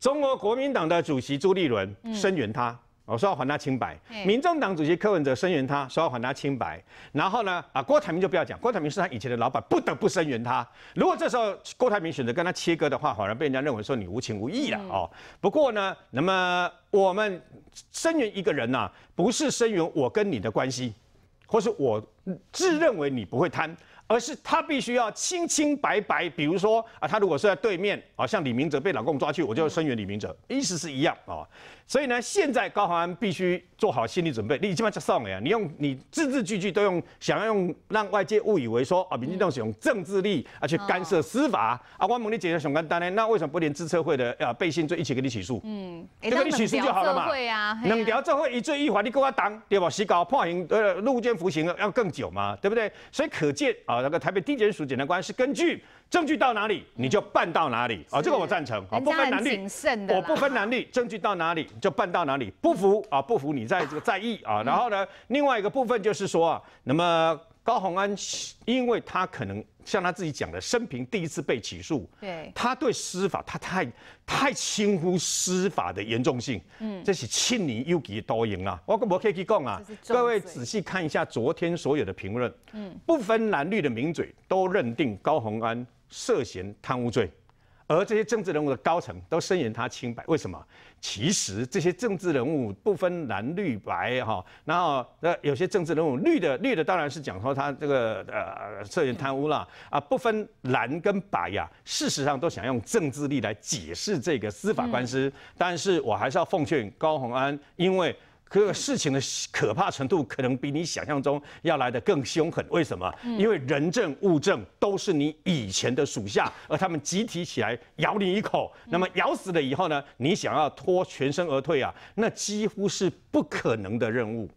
中国国民党的主席朱立伦声援他，我说要还他清白。民进党主席柯文哲声援他，说要还他清白。然后呢，啊，郭台铭就不要讲，郭台铭是他以前的老板，不得不声援他。如果这时候郭台铭选择跟他切割的话，反而被人家认为说你无情无义了哦。不过呢，那么我们声援一个人呐，不是声援我跟你的关系，或是我自认为你不会贪。而是他必须要清清白白，比如说啊，他如果是在对面啊，像李明哲被老公抓去，我就要声援李明哲，意思是一样啊。所以呢，现在高雄安必须做好心理准备，你起码就送了呀！你用你字字句句都用，想要用让外界误以为说啊，民进党使用政治力啊去干涉司法啊，我蒙你姐姐熊干单呢，那为什么不连自测会的啊背信罪一起给你起诉？嗯，就给你起诉就好了嘛，两条这会一罪一罚，你给我当对吧？洗稿判刑呃入监服刑要更久嘛，对不对？所以可见啊。那个台北地检署检察官是根据证据到哪里你就办到哪里啊，这个我赞成啊，不分男女，我不分男女，证据到哪里就办到哪里，不服啊不服你再这个再议啊，然后呢另外一个部分就是说啊，那么。高宏安，因为他可能像他自己讲的，生平第一次被起诉，对他对司法，他太太轻忽司法的严重性，嗯，这是庆你又给多赢了。我跟伯 k i k 讲啊，各位仔细看一下昨天所有的评论，嗯，不分蓝绿的名嘴都认定高宏安涉嫌贪污罪。而这些政治人物的高层都声言他清白，为什么？其实这些政治人物不分蓝绿白哈，然后那有些政治人物绿的绿的当然是讲说他这个呃涉嫌贪污了啊，不分蓝跟白呀，事实上都想用政治力来解释这个司法官司。但是我还是要奉劝高宏安，因为。可事情的可怕程度，可能比你想象中要来的更凶狠。为什么？因为人证物证都是你以前的属下，而他们集体起来咬你一口，那么咬死了以后呢？你想要脱全身而退啊，那几乎是不可能的任务。